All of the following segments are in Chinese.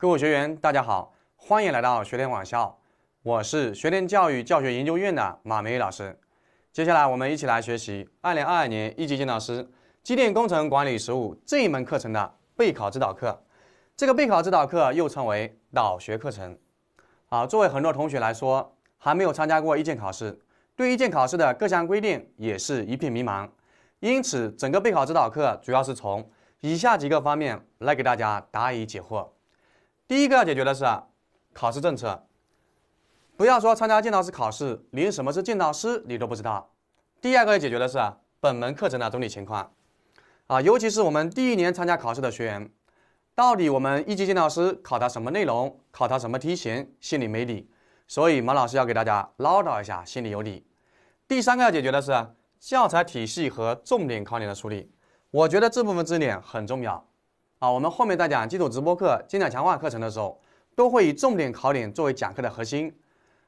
各位学员，大家好，欢迎来到学天网校，我是学天教育教学研究院的马梅玉老师。接下来我们一起来学习二零二二年一级建造师机电工程管理实务这一门课程的备考指导课。这个备考指导课又称为导学课程。好，作为很多同学来说，还没有参加过一建考试，对一建考试的各项规定也是一片迷茫。因此，整个备考指导课主要是从以下几个方面来给大家答疑解惑。第一个要解决的是考试政策，不要说参加建造师考试，连什么是建造师你都不知道。第二个要解决的是本门课程的总体情况，啊，尤其是我们第一年参加考试的学员，到底我们一级建造师考察什么内容，考察什么题型，心里没底。所以马老师要给大家唠叨一下，心里有底。第三个要解决的是教材体系和重点考点的梳理，我觉得这部分知识点很重要。啊，我们后面在讲基础直播课、精讲强化课程的时候，都会以重点考点作为讲课的核心。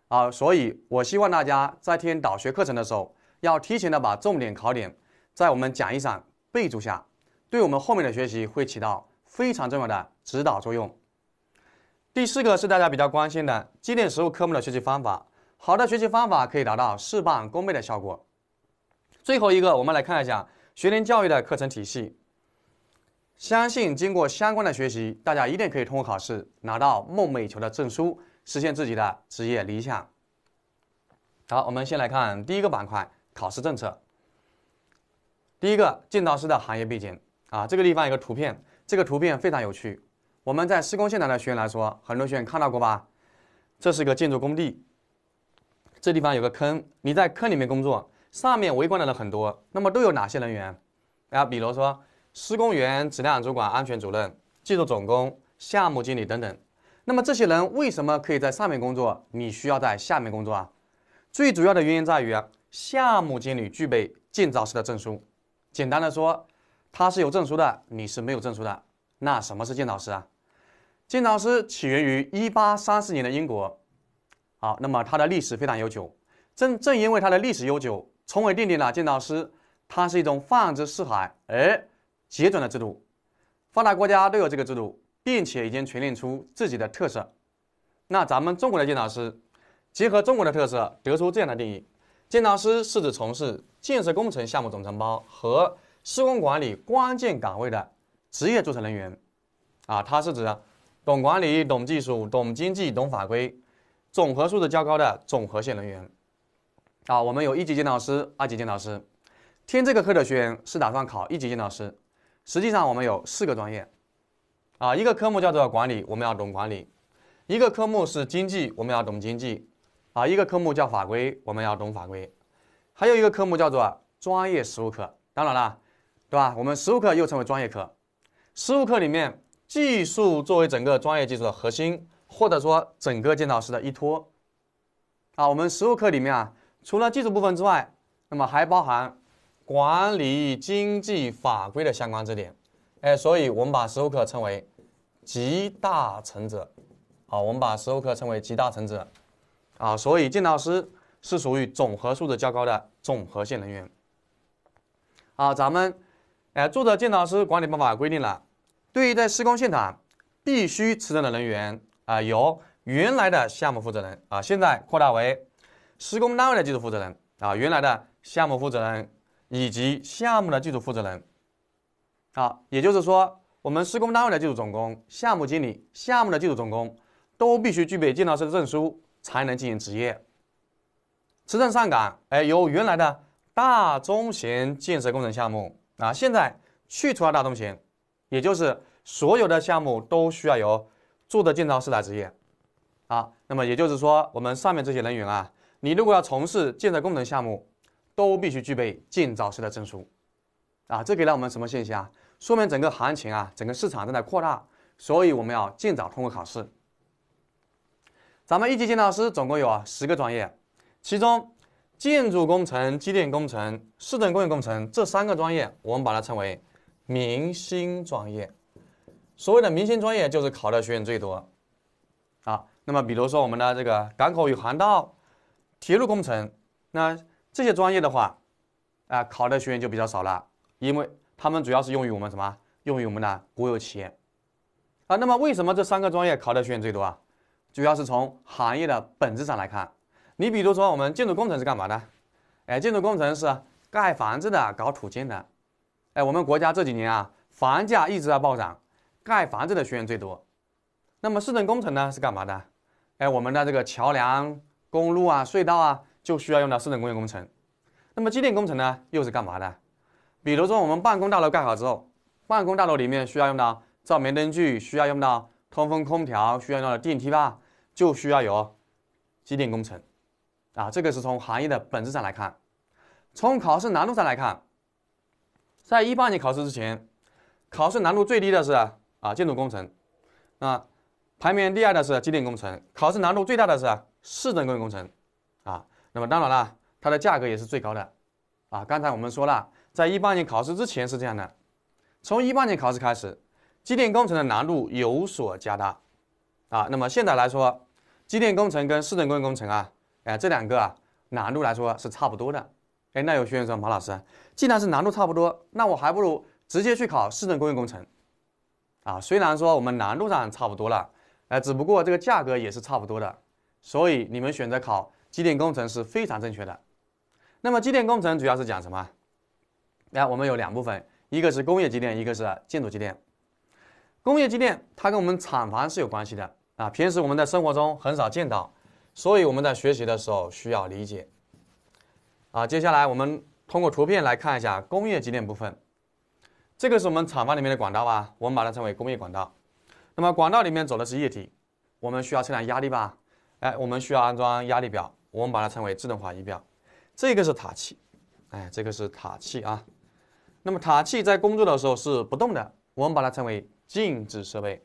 啊，所以我希望大家在听导学课程的时候，要提前的把重点考点在我们讲义上备注下，对我们后面的学习会起到非常重要的指导作用。第四个是大家比较关心的机电实务科目的学习方法，好的学习方法可以达到事半功倍的效果。最后一个，我们来看一下学联教育的课程体系。相信经过相关的学习，大家一定可以通过考试拿到梦寐以求的证书，实现自己的职业理想。好，我们先来看第一个板块——考试政策。第一个，建造师的行业背景啊，这个地方有个图片，这个图片非常有趣。我们在施工现场的学员来说，很多学员看到过吧？这是一个建筑工地，这地方有个坑，你在坑里面工作，上面围观的人很多。那么都有哪些人员啊？比如说。施工员、质量主管、安全主任、技术总工、项目经理等等。那么这些人为什么可以在上面工作？你需要在下面工作啊？最主要的原因在于啊，项目经理具备建造师的证书。简单的说，他是有证书的，你是没有证书的。那什么是建造师啊？建造师起源于一八三四年的英国。好，那么它的历史非常悠久。正正因为它的历史悠久，从而奠定了建造师。它是一种放之四海而。结转的制度，发达国家都有这个制度，并且已经锤炼出自己的特色。那咱们中国的建造师，结合中国的特色，得出这样的定义：建造师是指从事建设工程项目总承包和施工管理关键岗位的职业注册人员。啊，它是指懂管理、懂技术、懂经济、懂法规，综合素质较高的总和线人员。啊，我们有一级建造师、二级建造师。听这个课的学员是打算考一级建造师。实际上，我们有四个专业，啊，一个科目叫做管理，我们要懂管理；一个科目是经济，我们要懂经济；啊，一个科目叫法规，我们要懂法规；还有一个科目叫做专业实务课。当然了，对吧？我们实务课又称为专业课。实务课里面，技术作为整个专业技术的核心，或者说整个建造师的依托。啊，我们实务课里面啊，除了技术部分之外，那么还包含。管理经济法规的相关知识点，哎，所以我们把实务课称为集大成者，啊，我们把实务课称为集大成者，啊，所以建造师是属于总和素质较高的总和性人员，啊，咱们，哎，作者建造师管理办法规定了，对于在施工现场必须持证的人员啊，由原来的项目负责人啊，现在扩大为施工单位的技术负责人啊，原来的项目负责人。以及项目的技术负责人，啊，也就是说，我们施工单位的技术总工、项目经理、项目的技术总工，都必须具备建造师的证书，才能进行职业。持证上岗，哎，由原来的大中型建设工程项目啊，现在去除了大中型，也就是所有的项目都需要由住的建造师来执业，啊，那么也就是说，我们上面这些人员啊，你如果要从事建设工程项目。都必须具备建造师的证书，啊，这给了我们什么信息啊？说明整个行情啊，整个市场正在扩大，所以我们要尽早通过考试。咱们一级建造师总共有啊十个专业，其中建筑工程、机电工程、市政公用工程这三个专业，我们把它称为明星专业。所谓的明星专业，就是考的学员最多，啊，那么比如说我们的这个港口与航道、铁路工程，那。这些专业的话，啊，考的学员就比较少了，因为他们主要是用于我们什么？用于我们的国有企业，啊，那么为什么这三个专业考的学员最多啊？主要是从行业的本质上来看，你比如说我们建筑工程是干嘛的？哎，建筑工程是盖房子的，搞土建的，哎，我们国家这几年啊，房价一直在暴涨，盖房子的学员最多。那么市政工程呢是干嘛的？哎，我们的这个桥梁、公路啊、隧道啊。就需要用到市政公用工程，那么机电工程呢？又是干嘛的？比如说我们办公大楼盖好之后，办公大楼里面需要用到照明灯具，需要用到通风空调，需要用到电梯吧？就需要有机电工程啊。这个是从行业的本质上来看，从考试难度上来看，在一八年考试之前，考试难度最低的是啊建筑工程，啊排名第二的是机电工程，考试难度最大的是市政公用工程啊。那么当然了，它的价格也是最高的，啊，刚才我们说了，在一八年考试之前是这样的，从一八年考试开始，机电工程的难度有所加大，啊，那么现在来说，机电工程跟市政公用工程啊，哎，这两个啊难度来说是差不多的，哎，那有学员说，马老师，既然是难度差不多，那我还不如直接去考市政公用工程，啊，虽然说我们难度上差不多了，哎，只不过这个价格也是差不多的，所以你们选择考。机电工程是非常正确的。那么，机电工程主要是讲什么？来，我们有两部分，一个是工业机电，一个是建筑机电。工业机电它跟我们厂房是有关系的啊。平时我们在生活中很少见到，所以我们在学习的时候需要理解。啊，接下来我们通过图片来看一下工业机电部分。这个是我们厂房里面的管道吧，我们把它称为工业管道。那么管道里面走的是液体，我们需要测量压力吧？哎，我们需要安装压力表。我们把它称为自动化仪表，这个是塔器，哎，这个是塔器啊。那么塔器在工作的时候是不动的，我们把它称为静止设备。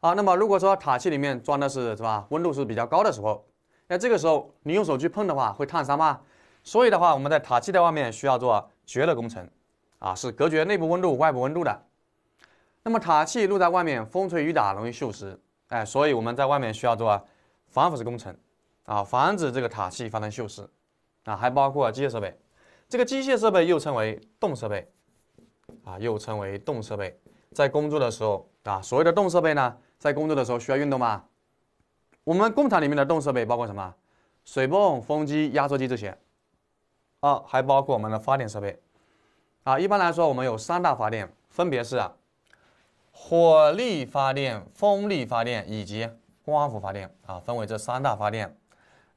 啊，那么如果说塔器里面装的是什么温度是比较高的时候，那这个时候你用手去碰的话会烫伤嘛？所以的话，我们在塔器在外面需要做绝热工程，啊，是隔绝内部温度、外部温度的。那么塔器露在外面，风吹雨打容易锈蚀，哎，所以我们在外面需要做防腐蚀工程。啊，防止这个塔器发生锈蚀，啊，还包括机械设备。这个机械设备又称为动设备，啊，又称为动设备。在工作的时候，啊，所有的动设备呢，在工作的时候需要运动吧？我们工厂里面的动设备包括什么？水泵、风机、压缩机这些，哦，还包括我们的发电设备。啊，一般来说，我们有三大发电，分别是啊，火力发电、风力发电以及光伏发电。啊，分为这三大发电。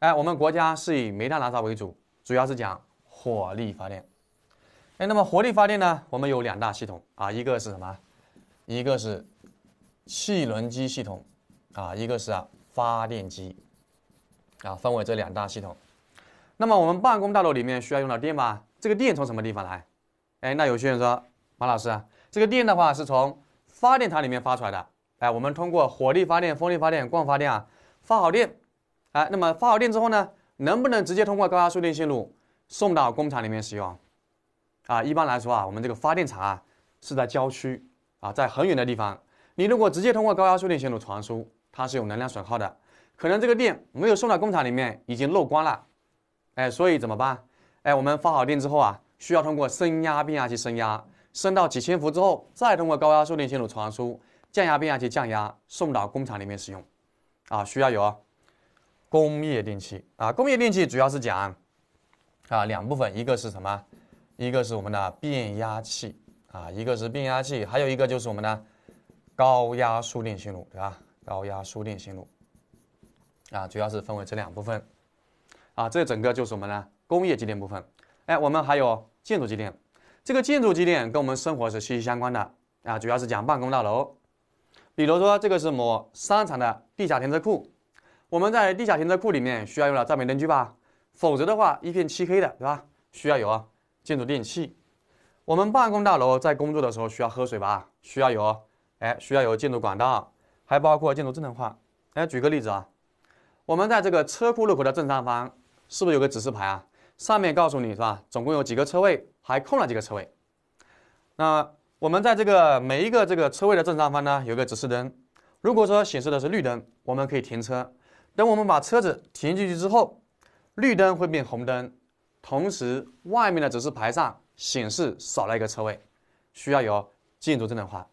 哎，我们国家是以煤炭燃烧为主，主要是讲火力发电。哎，那么火力发电呢？我们有两大系统啊，一个是什么？一个是汽轮机系统啊，一个是啊发电机啊，分为这两大系统。那么我们办公大楼里面需要用到电吧？这个电从什么地方来？哎，那有些人说，马老师，这个电的话是从发电厂里面发出来的。哎，我们通过火力发电、风力发电、光发电啊，发好电。哎，那么发好电之后呢，能不能直接通过高压输电线路送到工厂里面使用？啊，一般来说啊，我们这个发电厂啊是在郊区啊，在很远的地方。你如果直接通过高压输电线路传输，它是有能量损耗的，可能这个电没有送到工厂里面已经漏光了。哎，所以怎么办？哎，我们发好电之后啊，需要通过升压变压器升压，升到几千伏之后，再通过高压输电线路传输，降压变压器降压，送到工厂里面使用。啊，需要有。工业电器啊，工业电器主要是讲啊两部分，一个是什么？一个是我们的变压器啊，一个是变压器，还有一个就是我们的高压输电线路，对吧？高压输电线路啊，主要是分为这两部分啊。这整个就是我们的工业机电部分。哎，我们还有建筑机电，这个建筑机电跟我们生活是息息相关的啊，主要是讲办公大楼，比如说这个是某商场的地下停车库。我们在地下停车库里面需要用到照明灯具吧，否则的话一片漆黑的，对吧？需要有建筑电器。我们办公大楼在工作的时候需要喝水吧？需要有，哎，需要有建筑管道，还包括建筑智能化。哎，举个例子啊，我们在这个车库入口的正上方是不是有个指示牌啊？上面告诉你是吧？总共有几个车位，还空了几个车位？那我们在这个每一个这个车位的正上方呢，有个指示灯，如果说显示的是绿灯，我们可以停车。等我们把车子停进去之后，绿灯会变红灯，同时外面的指示牌上显示少了一个车位，需要有建筑智能化。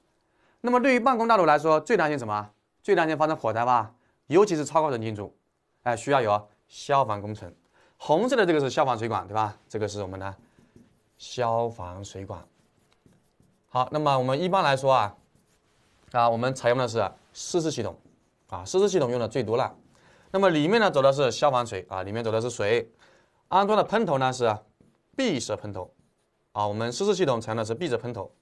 那么对于办公大楼来说，最担心什么？最担心发生火灾吧，尤其是超高层建筑，哎，需要有消防工程。红色的这个是消防水管，对吧？这个是我们的消防水管。好，那么我们一般来说啊，啊，我们采用的是湿式系统，啊，湿式系统用的最多了。那么里面呢走的是消防水啊，里面走的是水，安装的喷头呢是闭式喷头，啊，我们湿式系统采用的是闭式喷头。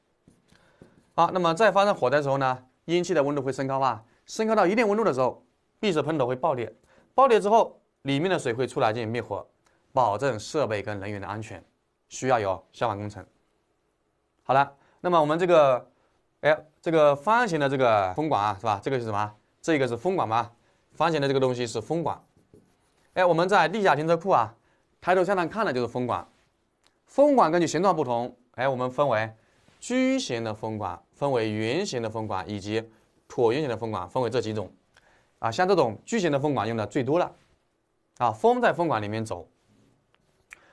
啊，那么在发生火灾的时候呢，烟气的温度会升高吧？升高到一定温度的时候，闭式喷头会爆裂，爆裂之后里面的水会出来进行灭火，保证设备跟人员的安全，需要有消防工程。好了，那么我们这个，哎，这个方形的这个风管啊，是吧？这个是什么？这个是风管吗？方形的这个东西是风管，哎，我们在地下停车库啊，抬头向上看的就是风管。风管根据形状不同，哎，我们分为矩形的风管，分为圆形的风管，以及椭圆形的风管，分为这几种。啊，像这种矩形的风管用的最多了。啊，风在风管里面走。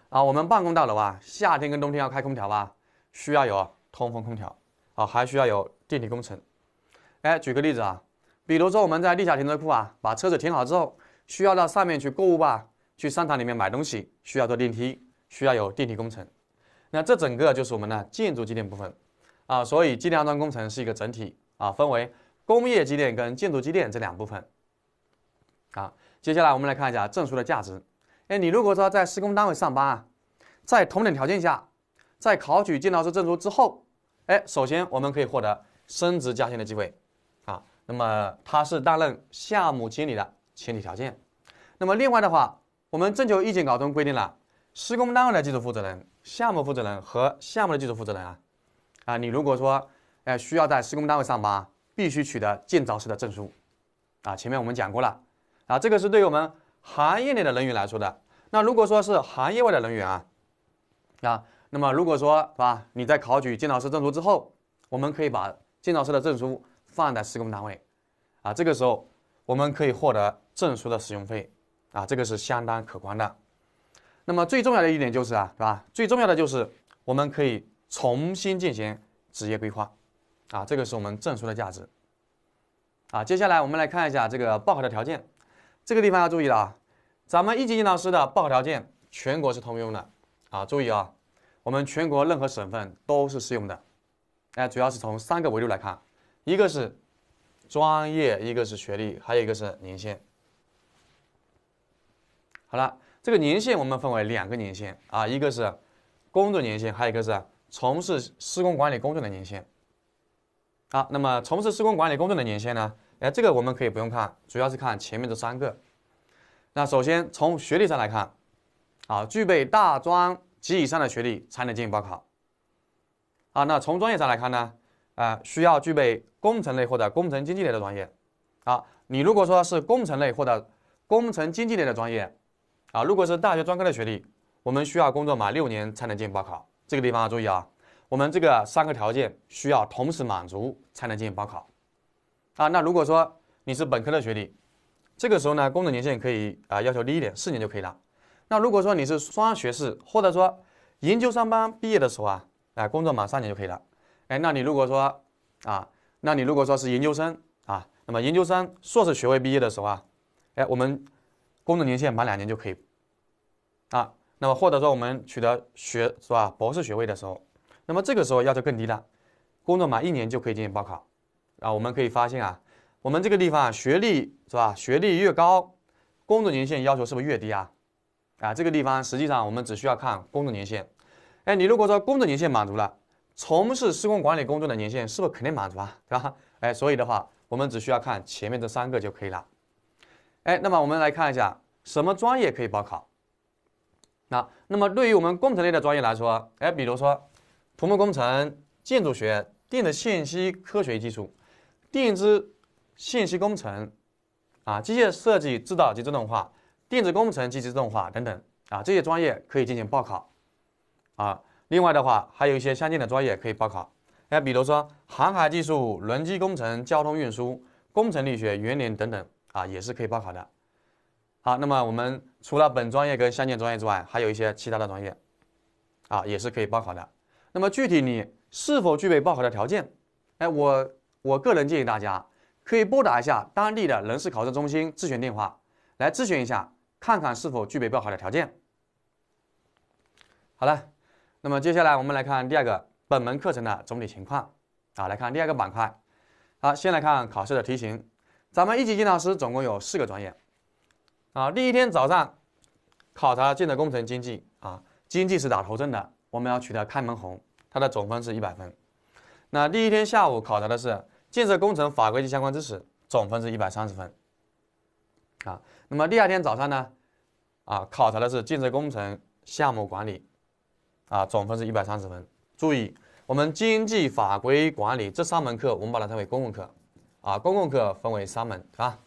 啊，我们办公大楼啊，夏天跟冬天要开空调吧，需要有通风空调，啊，还需要有电力工程。哎，举个例子啊。比如说我们在地下停车库啊，把车子停好之后，需要到上面去购物吧，去商场里面买东西，需要坐电梯，需要有电梯工程，那这整个就是我们的建筑机电部分啊。所以机电安装工程是一个整体啊，分为工业机电跟建筑机电这两部分啊。接下来我们来看一下证书的价值。哎，你如果说在施工单位上班啊，在同等条件下，在考取建造师证书之后，哎，首先我们可以获得升职加薪的机会。那么他是担任项目经理的前提条件。那么另外的话，我们征求意见稿中规定了施工单位的技术负责人、项目负责人和项目的技术负责人啊，啊，你如果说，呃，需要在施工单位上班，必须取得建造师的证书啊。前面我们讲过了啊，这个是对于我们行业内的人员来说的。那如果说是行业外的人员啊，啊，那么如果说是吧，你在考取建造师证书之后，我们可以把建造师的证书。放在施工单位，啊，这个时候我们可以获得证书的使用费，啊，这个是相当可观的。那么最重要的一点就是啊，是吧？最重要的就是我们可以重新进行职业规划，啊，这个是我们证书的价值。啊，接下来我们来看一下这个报考的条件。这个地方要注意了啊，咱们一级建造师的报考条件全国是通用的，啊，注意啊，我们全国任何省份都是适用的。哎，主要是从三个维度来看。一个是专业，一个是学历，还有一个是年限。好了，这个年限我们分为两个年限啊，一个是工作年限，还有一个是从事施工管理工作的年限。啊，那么从事施工管理工作的年限呢？哎，这个我们可以不用看，主要是看前面这三个。那首先从学历上来看，啊，具备大专及以上的学历才能进行报考。啊，那从专业上来看呢？啊，需要具备工程类或者工程经济类的专业啊。你如果说是工程类或者工程经济类的专业啊，如果是大学专科的学历，我们需要工作满六年才能进行报考。这个地方要注意啊，我们这个三个条件需要同时满足才能进行报考啊。那如果说你是本科的学历，这个时候呢，工作年限可以啊要求低一点，四年就可以了。那如果说你是双学士或者说研究生班毕业的时候啊，啊，工作满三年就可以了。哎，那你如果说，啊，那你如果说是研究生啊，那么研究生硕士学位毕业的时候啊，哎，我们工作年限满两年就可以，啊，那么或者说我们取得学是吧博士学位的时候，那么这个时候要求更低了，工作满一年就可以进行报考，啊，我们可以发现啊，我们这个地方学历是吧，学历越高，工作年限要求是不是越低啊？啊，这个地方实际上我们只需要看工作年限，哎，你如果说工作年限满足了。从事施工管理工作的年限是不是肯定满足啊？对吧？哎，所以的话，我们只需要看前面这三个就可以了。哎，那么我们来看一下什么专业可以报考。那，那么对于我们工程类的专业来说，哎，比如说土木工程、建筑学、电子信息科学技术、电子信息工程，啊，机械设计制造及自动化、电子工程及自动化等等，啊，这些专业可以进行报考，啊。另外的话，还有一些相近的专业可以报考，哎，比如说航海技术、轮机工程、交通运输、工程力学、园林等等，啊，也是可以报考的。好，那么我们除了本专业跟相近专业之外，还有一些其他的专业，啊，也是可以报考的。那么具体你是否具备报考的条件？哎，我我个人建议大家可以拨打一下当地的人事考试中心咨询电话，来咨询一下，看看是否具备报考的条件。好了。那么接下来我们来看第二个本门课程的总体情况啊，来看第二个板块。好，先来看考试的题型。咱们一级建造师总共有四个专业啊。第一天早上考察建设工程经济啊，经济是打头阵的，我们要取得开门红，它的总分是100分。那第一天下午考察的是建设工程法规及相关知识，总分是130分啊。那么第二天早上呢，啊，考察的是建设工程项目管理。啊，总分是一百三十分。注意，我们经济法规管理这三门课，我们把它称为公共课，啊，公共课分为三门，啊。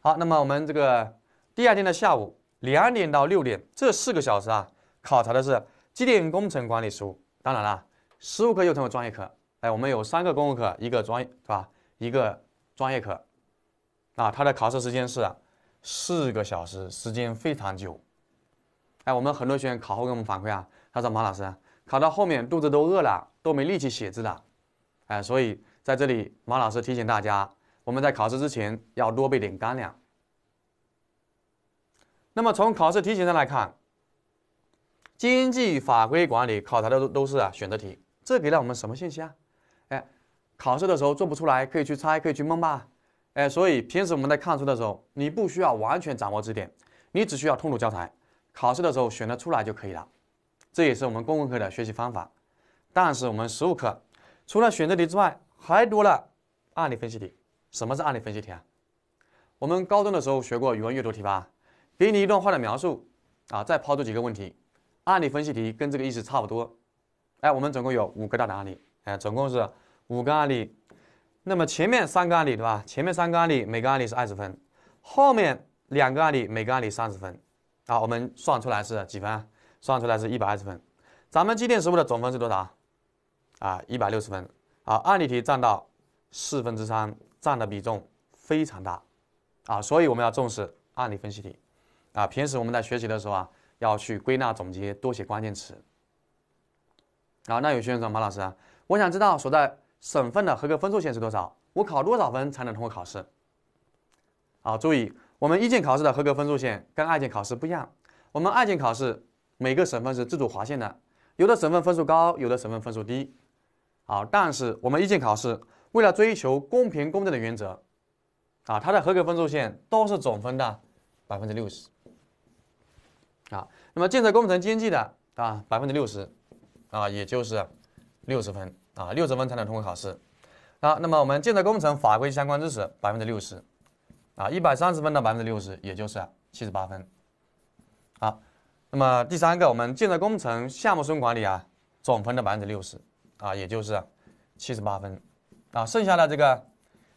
好，那么我们这个第二天的下午两点到六点这四个小时啊，考察的是机电工程管理实务。当然了，实务课又称为专业课。哎，我们有三个公共课，一个专业，是吧？一个专业课，啊，它的考试时间是四个小时，时间非常久。哎，我们很多学员考后给我们反馈啊。他说：“马老师，考到后面肚子都饿了，都没力气写字了，哎，所以在这里，马老师提醒大家，我们在考试之前要多备点干粮。那么从考试题型上来看，经济法规管理考察的都都是啊选择题，这给了我们什么信息啊？哎，考试的时候做不出来，可以去猜，可以去蒙吧？哎，所以平时我们在看书的时候，你不需要完全掌握知识点，你只需要通读教材，考试的时候选择出来就可以了。”这也是我们公共课的学习方法，但是我们实务课除了选择题之外，还多了案例分析题。什么是案例分析题啊？我们高中的时候学过语文阅读题吧？给你一段话的描述啊，再抛出几个问题。案例分析题跟这个意思差不多。哎，我们总共有五个大的案例，哎，总共是五个案例。那么前面三个案例对吧？前面三个案例每个案例是二十分，后面两个案例每个案例三十分。啊，我们算出来是几分？啊？算出来是120分，咱们机电实务的总分是多少啊？160分。啊，案例题占到四分之三，占的比重非常大，啊，所以我们要重视案例分析题，啊，平时我们在学习的时候啊，要去归纳总结，多写关键词。啊，那有学生说，马老师，我想知道所在省份的合格分数线是多少？我考多少分才能通过考试？好，注意，我们一建考试的合格分数线跟二建考试不一样，我们二建考试。每个省份是自主划线的，有的省份分数高，有的省份分数低，好，但是我们一建考试为了追求公平公正的原则，啊，它的合格分数线都是总分的百分之六十，啊，那么建设工程经济的啊百分之六十，啊，也就是六十分啊，六十分才能通过考试，啊，那么我们建设工程法规相关知识百分之六十，啊，一百三十分的百分之六十也就是七十八分，好。那么第三个，我们建设项目施工管理啊，总分的百分之六十，啊，也就是七十八分，啊，剩下的这个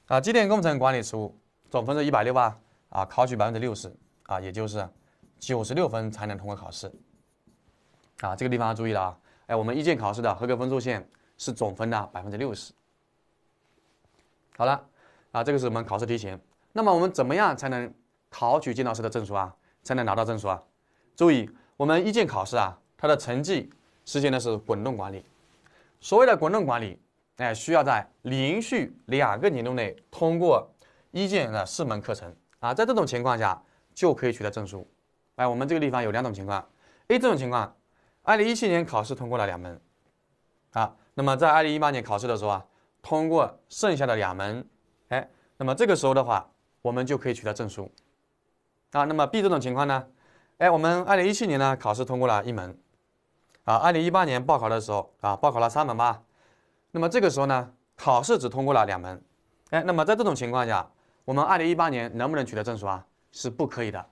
啊，机电工程管理实务总分是一百六吧，啊，考取百分之六十，啊，也就是九十六分才能通过考试，啊，这个地方要注意了啊，哎，我们一建考试的合格分数线是总分的百分之六十。好了，啊，这个是我们考试题型。那么我们怎么样才能考取建造师的证书啊？才能拿到证书啊？注意。我们一建考试啊，它的成绩实行的是滚动管理。所谓的滚动管理，哎，需要在连续两个年度内通过一建的四门课程啊，在这种情况下就可以取得证书。哎，我们这个地方有两种情况：A 这种情况，二零一七年考试通过了两门啊，那么在二零一八年考试的时候啊，通过剩下的两门，哎，那么这个时候的话，我们就可以取得证书啊。那么 B 这种情况呢？哎，我们二零一七年呢，考试通过了一门，啊，二零一八年报考的时候啊，报考了三门吧，那么这个时候呢，考试只通过了两门，哎，那么在这种情况下，我们二零一八年能不能取得证书啊？是不可以的，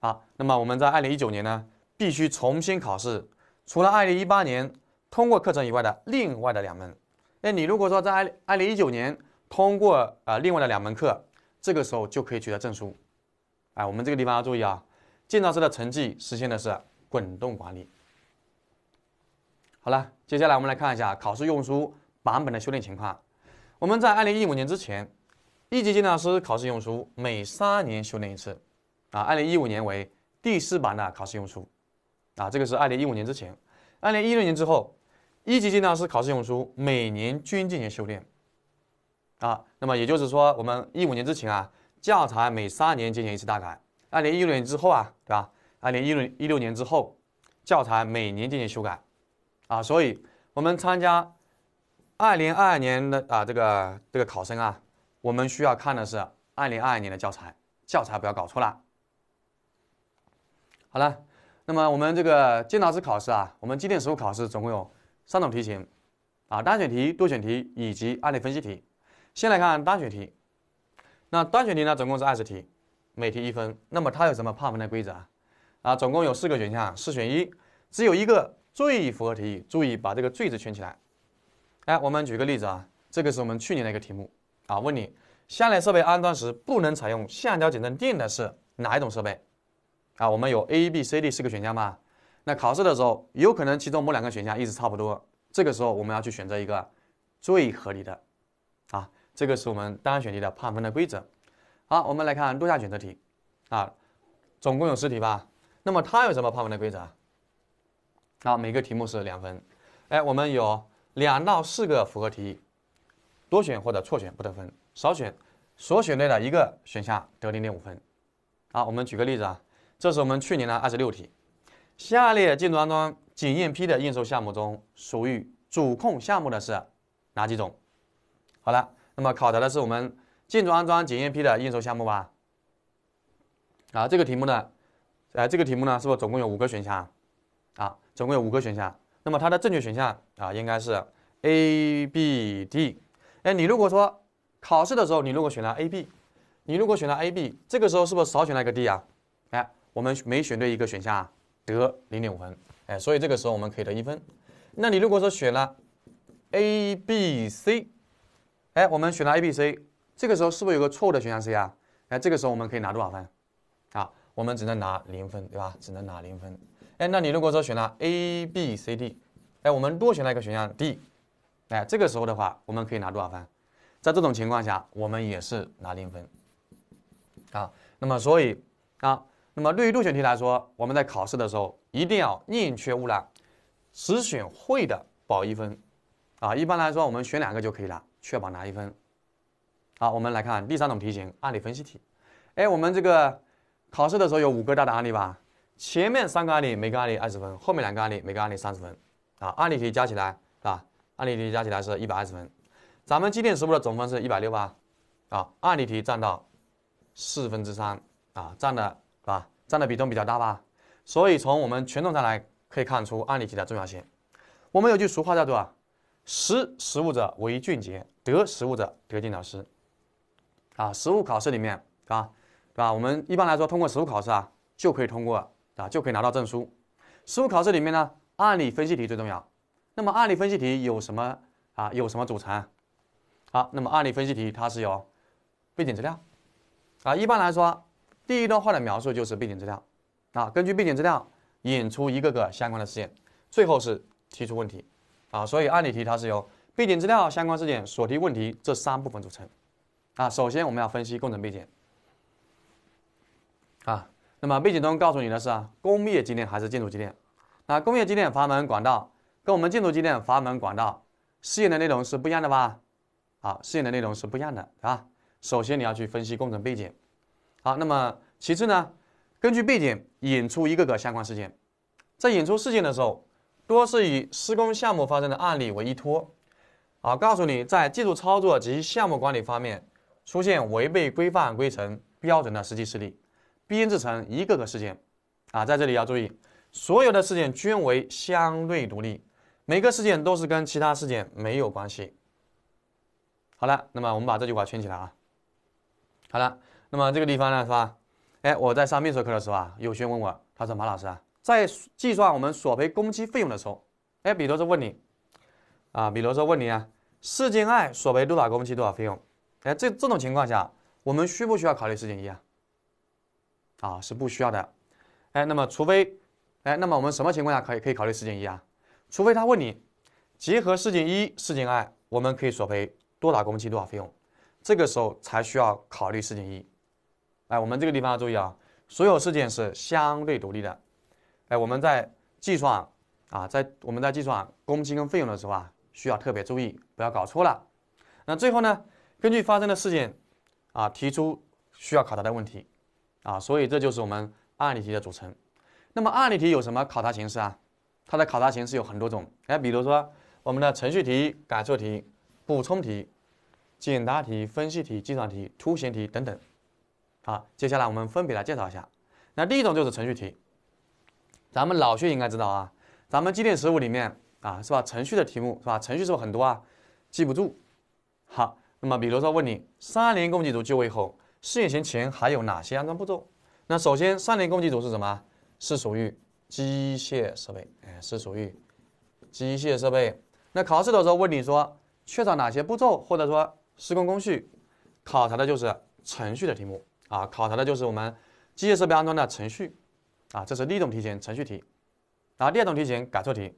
啊，那么我们在二零一九年呢，必须重新考试，除了二零一八年通过课程以外的另外的两门，哎，你如果说在二二零一九年通过啊另外的两门课，这个时候就可以取得证书，哎，我们这个地方要注意啊。建造师的成绩实现的是滚动管理。好了，接下来我们来看一下考试用书版本的修订情况。我们在二零一五年之前，一级建造师考试用书每三年修订一次，啊，二零一五年为第四版的考试用书，啊，这个是二零一五年之前。二零一六年之后，一级建造师考试用书每年均进行修订，啊，那么也就是说，我们一五年之前啊，教材每三年进行一次大改。二零一六年之后啊，对吧？二零一六一六年之后，教材每年进行修改，啊，所以我们参加二零二二年的啊这个这个考生啊，我们需要看的是二零二二年的教材，教材不要搞错了。好了，那么我们这个建造师考试啊，我们机电实务考试总共有三种题型，啊，单选题、多选题以及案例分析题。先来看单选题，那单选题呢，总共是二十题。每题一分，那么它有什么判分的规则啊？啊，总共有四个选项，四选一，只有一个最符合题意。注意把这个“最”字圈起来。哎，我们举个例子啊，这个是我们去年的一个题目啊，问你下列设备安装时不能采用橡胶减震垫的是哪一种设备？啊，我们有 A、B、C、D 四个选项嘛？那考试的时候，有可能其中某两个选项意思差不多，这个时候我们要去选择一个最合理的。啊，这个是我们单选题的判分的规则。好，我们来看多项选择题，啊，总共有十题吧？那么它有什么判分的规则？啊，每个题目是两分，哎，我们有两到四个符合题意，多选或者错选不得分，少选所选对的一个选项得零点五分。好，我们举个例子啊，这是我们去年的二十六题，下列进度安装检验批的验收项目中，属于主控项目的是哪几种？好了，那么考察的是我们。建筑安装检验批的验收项目吧。啊，这个题目呢，哎，这个题目呢，是不是总共有五个选项？啊，总共有五个选项。那么它的正确选项啊，应该是 A、B、D。哎，你如果说考试的时候，你如果选了 A、B，你如果选了 A、B，这个时候是不是少选了一个 D 啊？哎，我们每选对一个选项得零点五分，哎，所以这个时候我们可以得一分。那你如果说选了 A、B、C，哎，我们选了 A、B、C。这个时候是不是有个错误的选项 C 啊？哎，这个时候我们可以拿多少分？啊，我们只能拿零分，对吧？只能拿零分。哎，那你如果说选了 A、B、C、D，哎，我们多选了一个选项 D，哎，这个时候的话我们可以拿多少分？在这种情况下，我们也是拿零分。啊，那么所以啊，那么对于多选题来说，我们在考试的时候一定要宁缺勿滥，只选会的保一分。啊，一般来说我们选两个就可以了，确保拿一分。好，我们来看第三种题型——案例分析题。哎，我们这个考试的时候有五个大的案例吧？前面三个案例，每个案例二十分；后面两个案例，每个案例三十分。啊，案例题加起来，啊，案例题加起来是一百二十分。咱们机电实务的总分是一百六吧？啊，案例题占到四分之三，啊，占的，是吧？占的比重比较大吧？所以从我们权重上来可以看出案例题的重要性。我们有句俗话叫做识实务者为俊杰，得实务者得进老师。”啊，实务考试里面啊，对吧？我们一般来说通过实务考试啊，就可以通过啊，就可以拿到证书。实务考试里面呢，案例分析题最重要。那么案例分析题有什么啊？有什么组成？好，那么案例分析题它是有背景资料啊。一般来说，第一段话的描述就是背景资料啊。根据背景资料引出一个个相关的事件，最后是提出问题啊。所以案例题它是由背景资料、相关事件、所提问题这三部分组成。啊，首先我们要分析工程背景，啊，那么背景中告诉你的是工业机电还是建筑机电？那工业机电阀门管道跟我们建筑机电阀门管道试验的内容是不一样的吧？啊，试验的内容是不一样的，啊，吧？首先你要去分析工程背景，好，那么其次呢，根据背景引出一个个相关事件，在引出事件的时候，多是以施工项目发生的案例为依托，好，告诉你在技术操作及项目管理方面。出现违背规范规程标准的实际事例，编制成一个个事件，啊，在这里要注意，所有的事件均为相对独立，每个事件都是跟其他事件没有关系。好了，那么我们把这句话圈起来啊。好了，那么这个地方呢，是吧？哎，我在上面授课的时候啊，有学员问我，他说马老师啊，在计算我们索赔工期费用的时候，哎，比如说问你啊，比如说问你啊，事件二索赔多少工期，多少费用？哎，这这种情况下，我们需不需要考虑事件一啊？啊，是不需要的。哎，那么除非，哎，那么我们什么情况下可以可以考虑事件一啊？除非他问你，结合事件一、事件二，我们可以索赔多少工期、多少费用？这个时候才需要考虑事件一。哎，我们这个地方要注意啊，所有事件是相对独立的。哎，我们在计算啊，在我们在计算工期跟费用的时候啊，需要特别注意，不要搞错了。那最后呢？根据发生的事件，啊，提出需要考察的问题，啊，所以这就是我们案例题的组成。那么案例题有什么考察形式啊？它的考察形式有很多种。哎，比如说我们的程序题、改错题、补充题、简答题、分析题、计算题、凸显题等等。好，接下来我们分别来介绍一下。那第一种就是程序题，咱们老学应该知道啊，咱们机电实务里面啊，是吧？程序的题目是吧？程序是不是很多啊？记不住，好。那么，比如说问你，三联供给组就位后，试行前还有哪些安装步骤？那首先，三联供给组是什么？是属于机械设备，哎，是属于机械设备。那考试的时候问你说缺少哪些步骤，或者说施工工序，考察的就是程序的题目啊，考察的就是我们机械设备安装的程序啊，这是第一种题型，程序题。然后第二种题型，改错题。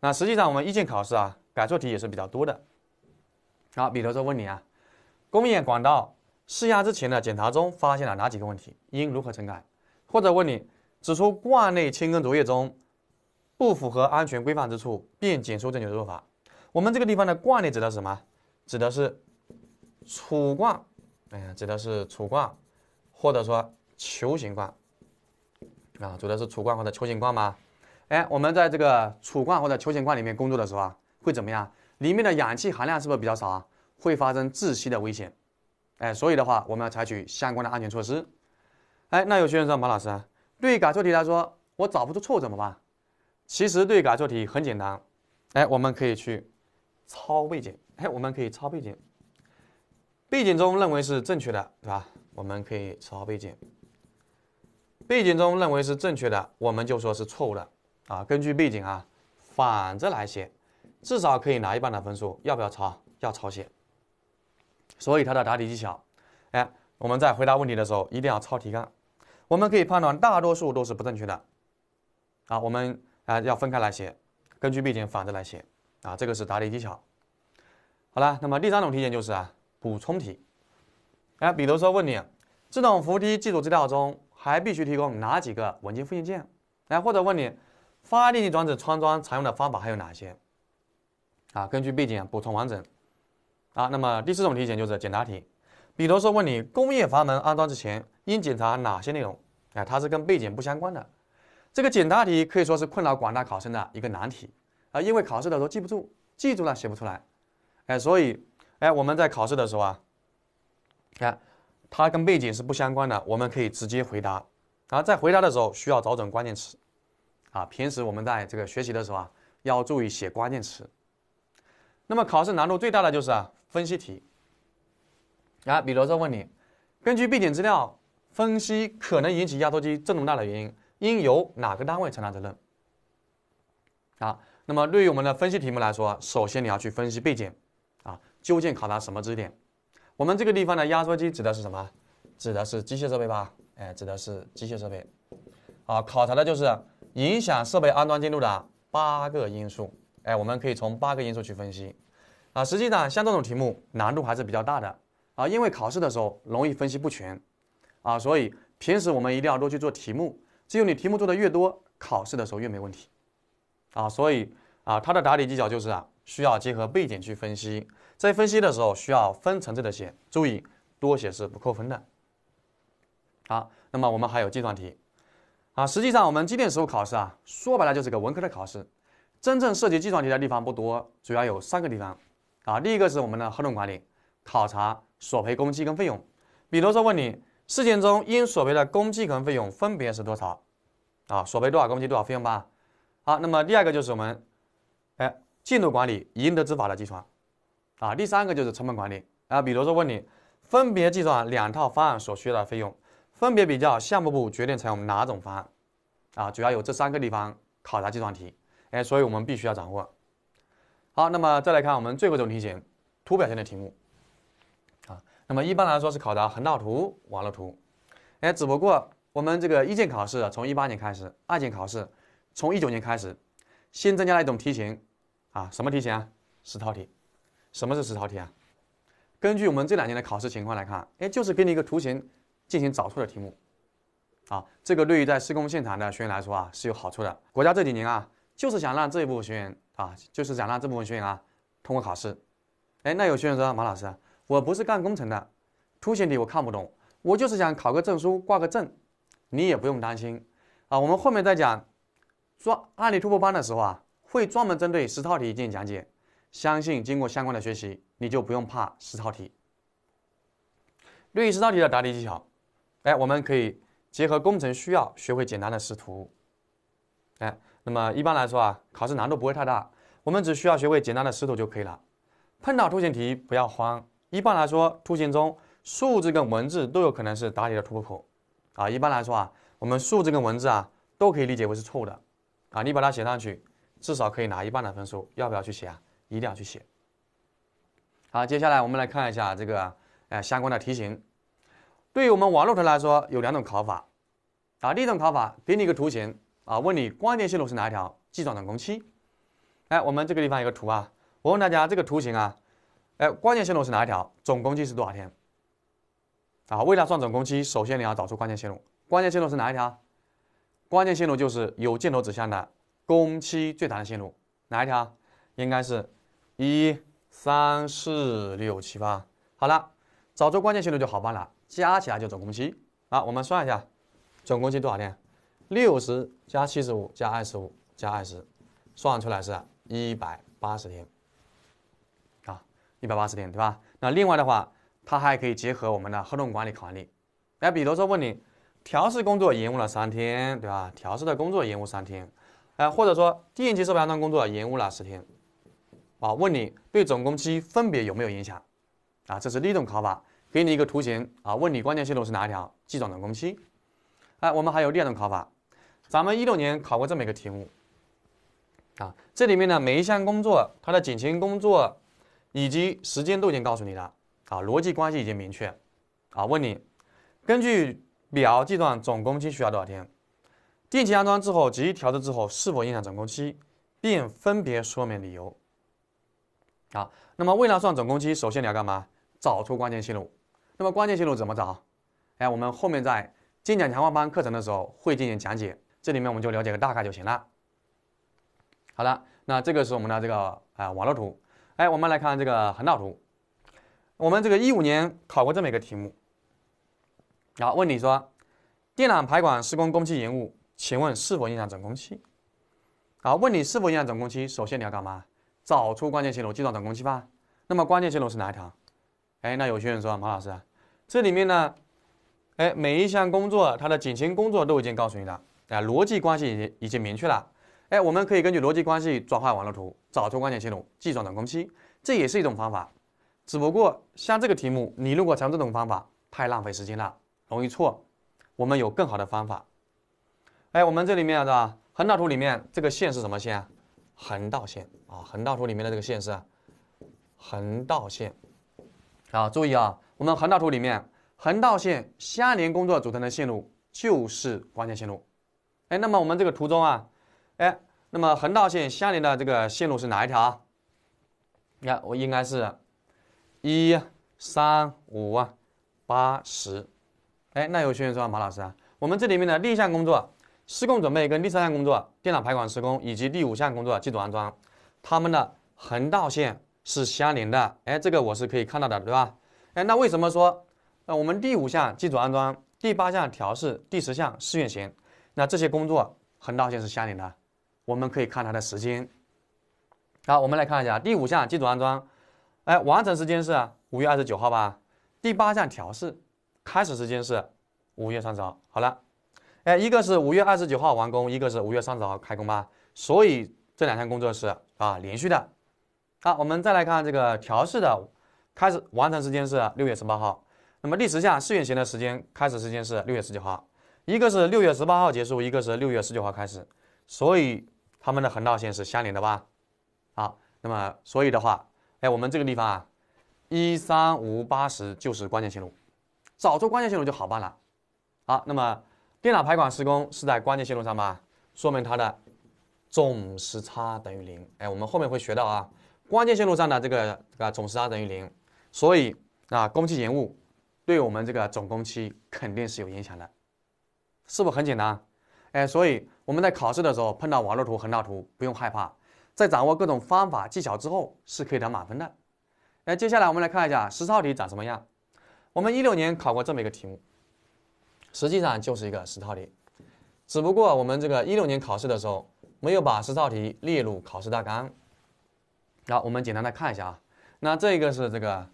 那实际上我们一建考试啊，改错题也是比较多的。好，比如说问你啊，工业管道试压之前的检查中发现了哪几个问题，应如何整改？或者问你，指出罐内清根作业中不符合安全规范之处，并简述正确做法。我们这个地方的罐内指的是什么？指的是储罐，哎，指的是储罐，或者说球形罐啊，指的是储罐或者球形罐吗？哎，我们在这个储罐或者球形罐里面工作的时候啊，会怎么样？里面的氧气含量是不是比较少啊？会发生窒息的危险，哎，所以的话，我们要采取相关的安全措施。哎，那有学生说，马老师，对改错题来说，我找不出错怎么办？其实对改错题很简单，哎，我们可以去抄背景，哎，我们可以抄背景，背景中认为是正确的，对吧？我们可以抄背景，背景中认为是正确的，我们就说是错误的啊，根据背景啊，反着来写。至少可以拿一半的分数。要不要抄？要抄写。所以它的答题技巧，哎，我们在回答问题的时候一定要抄题干。我们可以判断大多数都是不正确的，啊，我们啊要分开来写，根据背景反着来写，啊，这个是答题技巧。好了，那么第三种题型就是啊补充题，哎，比如说问你自动扶梯技术资料中还必须提供哪几个文件复印件，哎，或者问你发电机装置穿装常用的方法还有哪些？啊，根据背景补充完整，啊，那么第四种题型就是简答题，比如说问你工业阀门安装之前应检查哪些内容，哎，它是跟背景不相关的，这个简答题可以说是困扰广大考生的一个难题，啊，因为考试的时候记不住，记住了写不出来，哎，所以哎，我们在考试的时候啊，看它跟背景是不相关的，我们可以直接回答，啊，在回答的时候需要找准关键词，啊，平时我们在这个学习的时候啊，要注意写关键词。那么考试难度最大的就是啊，分析题。啊，比如说问你，根据背景资料分析可能引起压缩机振动大的原因，应由哪个单位承担责任？啊，那么对于我们的分析题目来说，首先你要去分析背景啊，究竟考察什么知识点？我们这个地方的压缩机指的是什么？指的是机械设备吧？哎，指的是机械设备。啊，考察的就是影响设备安装进度的八个因素。哎，我们可以从八个因素去分析，啊，实际上像这种题目难度还是比较大的啊，因为考试的时候容易分析不全，啊，所以平时我们一定要多去做题目，只有你题目做的越多，考试的时候越没问题，啊，所以啊，它的答题技巧就是啊，需要结合背景去分析，在分析的时候需要分层次的写，注意多写是不扣分的。好，那么我们还有计算题，啊，实际上我们机电实务考试啊，说白了就是个文科的考试。真正涉及计算题的地方不多，主要有三个地方啊。第一个是我们的合同管理，考察索赔工期跟费用，比如说问你事件中因索赔的工期跟费用分别是多少，啊，索赔多少工期多少费用吧。好，那么第二个就是我们哎进度管理赢得执法的计算，啊，第三个就是成本管理啊。比如说问你分别计算两套方案所需要的费用，分别比较项目部决定采用哪种方案，啊，主要有这三个地方考察计算题。哎，所以我们必须要掌握。好，那么再来看我们最后一种题型，图表现的题目。啊，那么一般来说是考的横道图、网络图。哎，只不过我们这个一建考试啊，从一八年开始；二建考试从一九年开始新增加了一种题型。啊，什么题型啊？十套题。什么是十套题啊？根据我们这两年的考试情况来看，哎，就是给你一个图形进行找错的题目。啊，这个对于在施工现场的学员来说啊是有好处的。国家这几年啊。就是想让这一部分学员啊，就是想让这部分学员啊通过考试。哎，那有学员说：“马老师，我不是干工程的，凸显题我看不懂，我就是想考个证书，挂个证。”你也不用担心啊，我们后面再讲做案例突破班的时候啊，会专门针对实操题进行讲解。相信经过相关的学习，你就不用怕实操题。对于实操题的答题技巧，哎，我们可以结合工程需要学会简单的识图，哎。那么一般来说啊，考试难度不会太大，我们只需要学会简单的识图就可以了。碰到图形题不要慌，一般来说图形中数字跟文字都有可能是答题的突破口。啊，一般来说啊，我们数字跟文字啊都可以理解为是错误的。啊，你把它写上去，至少可以拿一半的分数。要不要去写啊？一定要去写。好，接下来我们来看一下这个哎相关的题型。对于我们网络图来说，有两种考法。啊，第一种考法给你一个图形。啊，问你关键线路是哪一条？计算总工期。哎，我们这个地方有个图啊。我问大家这个图形啊，哎，关键线路是哪一条？总工期是多少天？啊，为了算总工期，首先你要找出关键线路。关键线路是哪一条？关键线路就是有箭头指向的工期最长的线路，哪一条？应该是，一三四六七八。好了，找出关键线路就好办了，加起来就总工期。啊，我们算一下，总工期多少天？六十加七十五加二十五加二十，算出来是一百八十天，啊，一百八十天对吧？那另外的话，它还可以结合我们的合同管理考例。哎，比如说问你调试工作延误了三天，对吧？调试的工作延误三天，哎，或者说电气设备安装工作延误了十天，啊，问你对总工期分别有没有影响？啊，这是第一种考法，给你一个图形啊，问你关键线路是哪一条，计算总工期。哎，我们还有第二种考法。咱们一六年考过这么一个题目，啊，这里面呢每一项工作它的减轻工作以及时间都已经告诉你了，啊，逻辑关系已经明确，啊，问你根据表计算总工期需要多少天？电气安装之后及调制之后是否影响总工期，并分别说明理由？啊，那么为了算总工期，首先你要干嘛？找出关键线路。那么关键线路怎么找？哎，我们后面在精讲强化班课程的时候会进行讲解。这里面我们就了解个大概就行了。好了，那这个是我们的这个啊网络图。哎，我们来看这个横道图。我们这个一五年考过这么一个题目后问你说电缆排管施工工期延误，请问是否影响总工期？啊，问你是否影响总工期，首先你要干嘛？找出关键线路计算总工期吧。那么关键线路是哪一条？哎，那有些人说马老师，这里面呢，哎，每一项工作它的减轻工作都已经告诉你了。啊，逻辑关系已经已经明确了。哎，我们可以根据逻辑关系转换网络图，找出关键线路，计算等工期。这也是一种方法，只不过像这个题目，你如果采用这种方法，太浪费时间了，容易错。我们有更好的方法。哎，我们这里面是吧？横道图里面这个线是什么线？啊？横道线啊！横道图里面的这个线是横道线啊！注意啊，我们横道图里面横道线相连工作组成的线路就是关键线路。哎，那么我们这个图中啊，哎，那么横道线相连的这个线路是哪一条？你看，我应该是，一三五八十。哎，那有学员说马老师啊，我们这里面的立项工作、施工准备跟第三项工作电脑排管施工以及第五项工作机组安装，他们的横道线是相连的。哎，这个我是可以看到的，对吧？哎，那为什么说那我们第五项基础安装、第八项调试、第十项试运行？那这些工作横道线是相连的，我们可以看它的时间。好，我们来看一下第五项基础安装，哎，完成时间是五月二十九号吧？第八项调试开始时间是五月三十号。好了，哎，一个是五月二十九号完工，一个是五月三十号开工吧？所以这两项工作是啊连续的。好，我们再来看这个调试的开始完成时间是六月十八号，那么第十项试运行的时间开始时间是六月十九号。一个是六月十八号结束，一个是六月十九号开始，所以他们的横道线是相连的吧？好，那么所以的话，哎，我们这个地方啊，一三五八十就是关键线路，找出关键线路就好办了。好，那么电脑排管施工是在关键线路上吧？说明它的总时差等于零。哎，我们后面会学到啊，关键线路上的这个这个总时差等于零，所以啊，工期延误对我们这个总工期肯定是有影响的。是不是很简单？哎，所以我们在考试的时候碰到网络图、横道图不用害怕，在掌握各种方法技巧之后是可以得满分的。哎，接下来我们来看一下实操题长什么样。我们一六年考过这么一个题目，实际上就是一个实操题，只不过我们这个一六年考试的时候没有把实操题列入考试大纲。那我们简单来看一下啊。那这个是这个，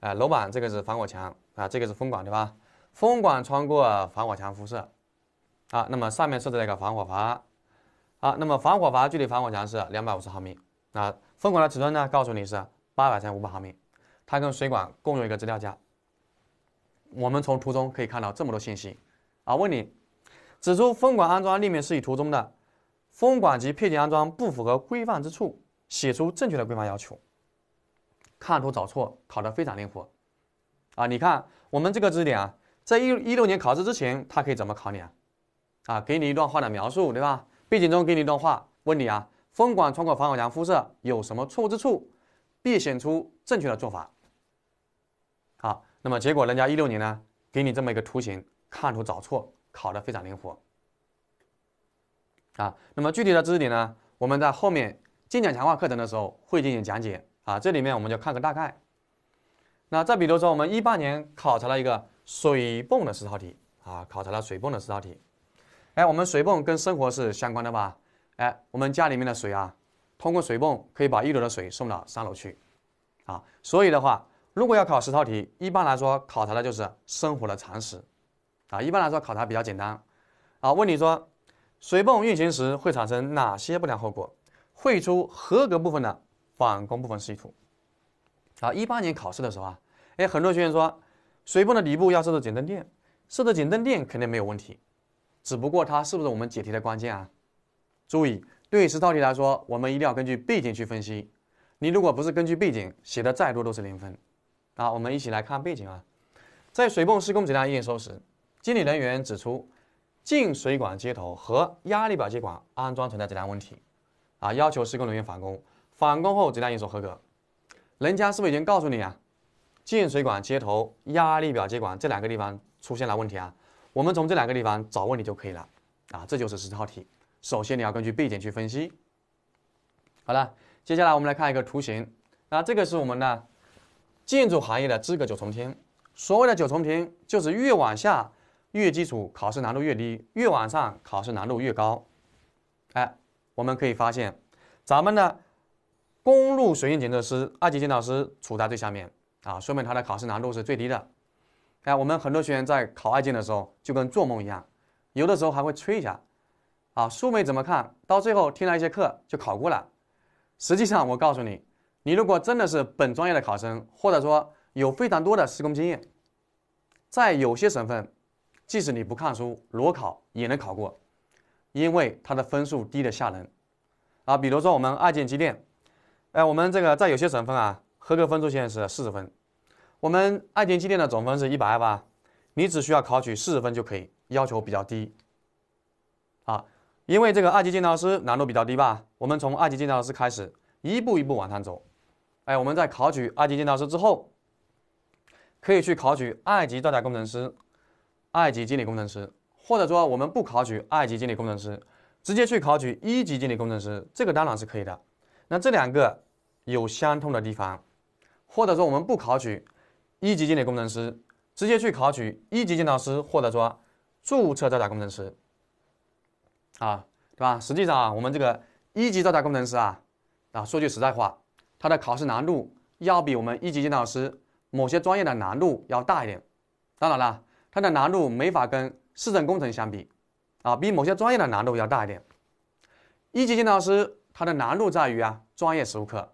呃，楼板，这个是防火墙啊，这个是风管对吧？风管穿过防火墙辐射，啊，那么上面设置了一个防火阀，啊，那么防火阀距离防火墙是两百五十毫米。啊，风管的尺寸呢，告诉你是八百乘五百毫米，它跟水管共用一个资料架。我们从图中可以看到这么多信息，啊，问你指出风管安装立面示意图中的风管及配件安装不符合规范之处，写出正确的规范要求。看图找错考得非常灵活，啊，你看我们这个知识点啊，在一一六年考试之前，它可以怎么考你啊？啊，给你一段话的描述，对吧？背景中给你一段话，问你啊，风管穿过防火墙，肤色有什么错误之处？必选出正确的做法。好，那么结果人家一六年呢，给你这么一个图形，看图找错，考的非常灵活。啊，那么具体的知识点呢，我们在后面精讲强化课程的时候会进行讲解。啊，这里面我们就看个大概。那再比如说，我们一八年考察了一个水泵的实操题，啊，考察了水泵的实操题。哎，我们水泵跟生活是相关的吧？哎，我们家里面的水啊，通过水泵可以把一楼的水送到三楼去，啊，所以的话，如果要考实操题，一般来说考察的就是生活的常识，啊，一般来说考察比较简单，啊，问你说，水泵运行时会产生哪些不良后果？绘出合格部分的返工部分示意图，啊，一八年考试的时候啊，哎，很多学员说水泵的底部要设置减震垫，设置减震垫肯定没有问题。只不过它是不是我们解题的关键啊？注意，对十道题来说，我们一定要根据背景去分析。你如果不是根据背景写的再多都是零分。啊，我们一起来看背景啊。在水泵施工质量验收时，监理人员指出进水管接头和压力表接管安装存在质量问题，啊，要求施工人员返工。返工后质量验收合格。人家是不是已经告诉你啊？进水管接头、压力表接管这两个地方出现了问题啊？我们从这两个地方找问题就可以了啊，这就是十四号题。首先你要根据背景去分析。好了，接下来我们来看一个图形，那这个是我们的建筑行业的资格九重天。所谓的九重天，就是越往下越基础，考试难度越低；越往上考试难度越高。哎，我们可以发现，咱们的公路水运检测师、二级建造师处在最下面啊，说明它的考试难度是最低的。哎，我们很多学员在考二建的时候就跟做梦一样，有的时候还会吹一下，啊，书没怎么看到，最后听了一些课就考过了。实际上，我告诉你，你如果真的是本专业的考生，或者说有非常多的施工经验，在有些省份，即使你不看书，裸考也能考过，因为它的分数低得吓人。啊，比如说我们二建机电，哎，我们这个在有些省份啊，合格分数线是四十分。我们二级机电的总分是一百吧，你只需要考取四十分就可以，要求比较低。啊，因为这个二级建造师难度比较低吧，我们从二级建造师开始，一步一步往上走。哎，我们在考取二级建造师之后，可以去考取二级造价工程师、二级监理工程师，或者说我们不考取二级监理工程师，直接去考取一级监理工程师，这个当然是可以的。那这两个有相通的地方，或者说我们不考取。一级建造工程师直接去考取一级建造师，或者说注册造价工程师，啊，对吧？实际上啊，我们这个一级造价工程师啊，啊，说句实在话，它的考试难度要比我们一级建造师某些专业的难度要大一点。当然了，它的难度没法跟市政工程相比，啊，比某些专业的难度要大一点。一级建造师它的难度在于啊，专业实务课，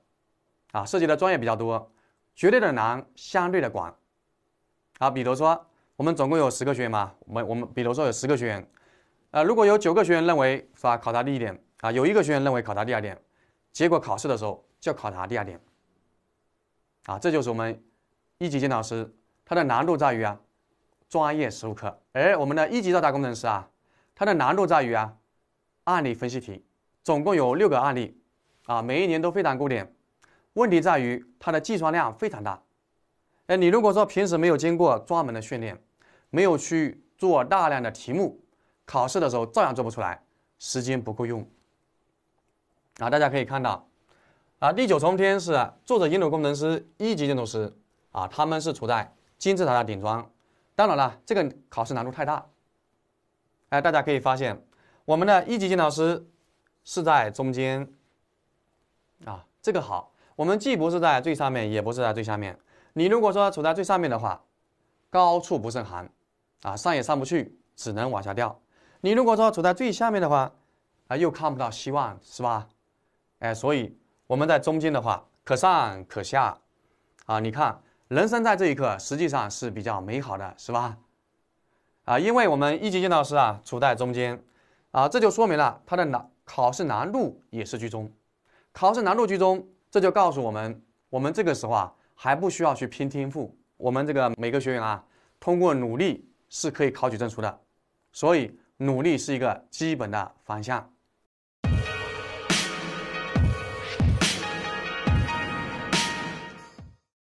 啊，涉及的专业比较多。绝对的难，相对的广。啊，比如说我们总共有十个学员嘛，我们我们比如说有十个学员，呃，如果有九个学员认为法考察第一点，啊，有一个学员认为考察第二点，结果考试的时候就考察第二点。啊，这就是我们一级建造师它的难度在于啊专业实务课，而我们的一级造价工程师啊，它的难度在于啊案例分析题，总共有六个案例，啊，每一年都非常固定。问题在于它的计算量非常大，哎，你如果说平时没有经过专门的训练，没有去做大量的题目，考试的时候照样做不出来，时间不够用。啊，大家可以看到，啊，第九重天是作者建筑工程师一级建筑师，啊，他们是处在金字塔的顶端。当然了，这个考试难度太大。哎，大家可以发现，我们的一级建筑师是在中间，啊，这个好。我们既不是在最上面，也不是在最下面。你如果说处在最上面的话，高处不胜寒，啊，上也上不去，只能往下掉。你如果说处在最下面的话，啊，又看不到希望，是吧？哎，所以我们在中间的话，可上可下，啊，你看，人生在这一刻实际上是比较美好的，是吧？啊，因为我们一级建造师啊，处在中间，啊，这就说明了它的难，考试难度也是居中，考试难度居中。这就告诉我们，我们这个时候啊，还不需要去拼天赋，我们这个每个学员啊，通过努力是可以考取证书的，所以努力是一个基本的方向。